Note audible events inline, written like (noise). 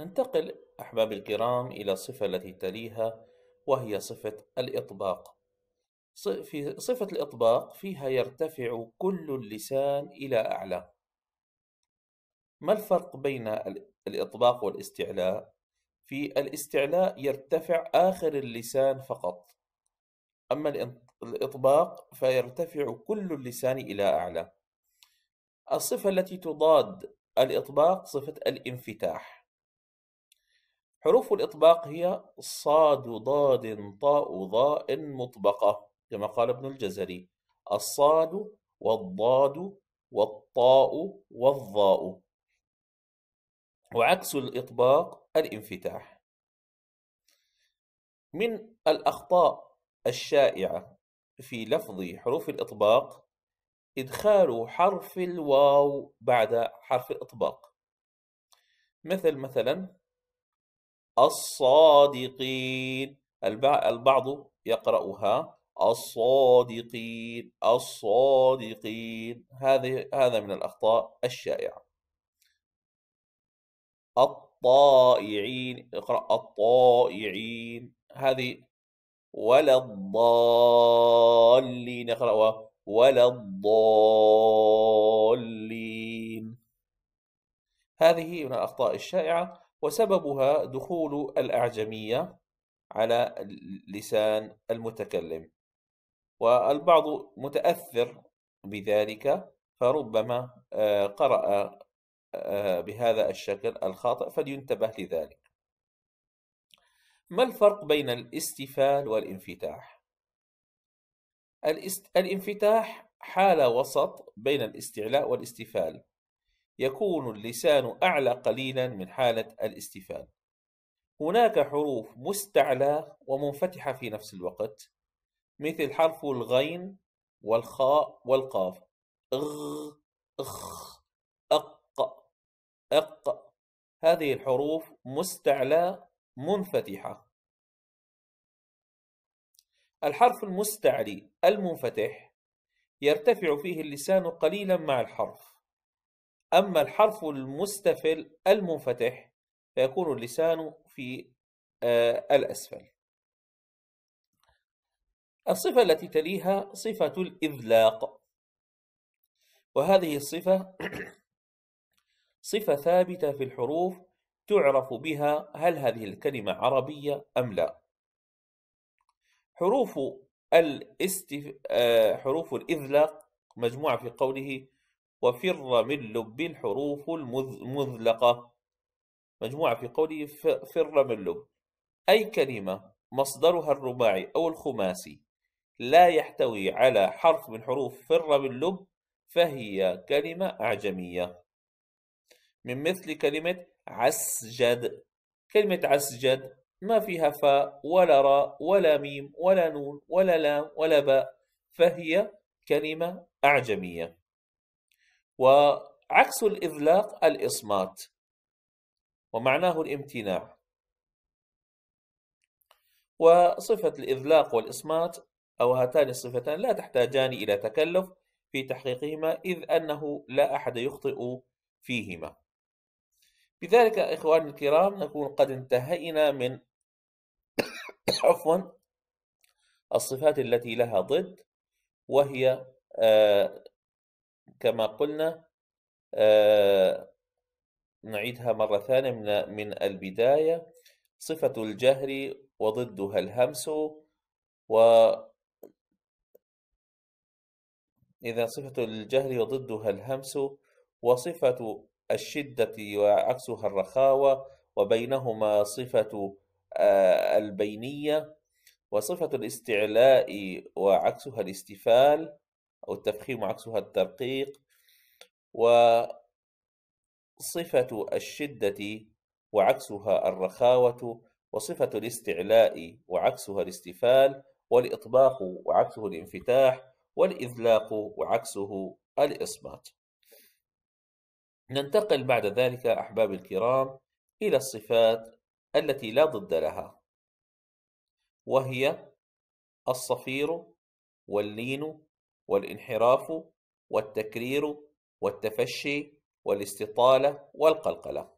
ننتقل أحباب الكرام إلى الصفة التي تليها وهي صفة الإطباق في صفة الإطباق فيها يرتفع كل اللسان إلى أعلى ما الفرق بين الإطباق والاستعلاء؟ في الاستعلاء يرتفع آخر اللسان فقط أما الإطباق فيرتفع كل اللسان إلى أعلى الصفة التي تضاد الإطباق صفة الانفتاح حروف الإطباق هي صاد ضاد طاء ضاء مطبقة كما قال ابن الجزري الصاد والضاد والطاء والضاء وعكس الإطباق الانفتاح من الأخطاء الشائعة في لفظ حروف الإطباق إدخال حرف الواو بعد حرف الإطباق مثل مثلا الصادقين البعض يقرأها الصادقين الصادقين هذه هذا من الأخطاء الشائعة الطائعين اقرأ الطائعين هذه ولا الضالين اقرأ ولا الضالين هذه من الأخطاء الشائعة وسببها دخول الأعجمية على لسان المتكلم والبعض متأثر بذلك فربما آه، قرأ آه، بهذا الشكل الخاطئ فلينتبه لذلك ما الفرق بين الاستفال والانفتاح الاست... الانفتاح حالة وسط بين الاستعلاء والاستفال يكون اللسان أعلى قليلا من حالة الاستفال هناك حروف مستعلى ومنفتحة في نفس الوقت مثل حرف الغين والخاء والقاف غ اخ اق اق هذه الحروف مستعلى منفتحة الحرف المستعلي المنفتح يرتفع فيه اللسان قليلا مع الحرف أما الحرف المستفل المنفتح فيكون اللسان في آه، الأسفل الصفة التي تليها صفة الإذلاق وهذه الصفة (clears throat) صفة ثابتة في الحروف تعرف بها هل هذه الكلمة عربية أم لا حروف الاستف... آه، حروف الإذلاق مجموعة في قوله وفر من لب الحروف المذلقة مجموعة في قوله فر من لب أي كلمة مصدرها الرباعي أو الخماسي لا يحتوي على حرف من حروف فر من لب فهي كلمة أعجمية من مثل كلمة عسجد كلمة عسجد ما فيها فاء ولا راء ولا ميم ولا نون ولا لام ولا باء فهي كلمة أعجمية وعكس الإذلاق الإصمات ومعناه الامتناع وصفة الإذلاق والإصمات أو هاتان الصفتان لا تحتاجان إلى تكلف في تحقيقهما إذ أنه لا أحد يخطئ فيهما بذلك إخواني الكرام نكون قد انتهينا من (coughs) عفوا الصفات التي لها ضد وهي آه، كما قلنا آه، نعيدها مرة ثانية من من البداية صفة الجهر وضدها الهمس و إذا صفة الجهر وضدها الهمس وصفة الشدة وعكسها الرخاوة وبينهما صفة آه، البينية وصفة الاستعلاء وعكسها الاستفال أو التفخيم عكسها الترقيق وصفة الشدة وعكسها الرخاوة وصفة الاستعلاء وعكسها الاستفال والإطباق وعكسه الانفتاح والإذلاق وعكسه الإصمات ننتقل بعد ذلك أحباب الكرام إلى الصفات التي لا ضد لها وهي الصفير واللين والانحراف والتكرير والتفشي والاستطالة والقلقلة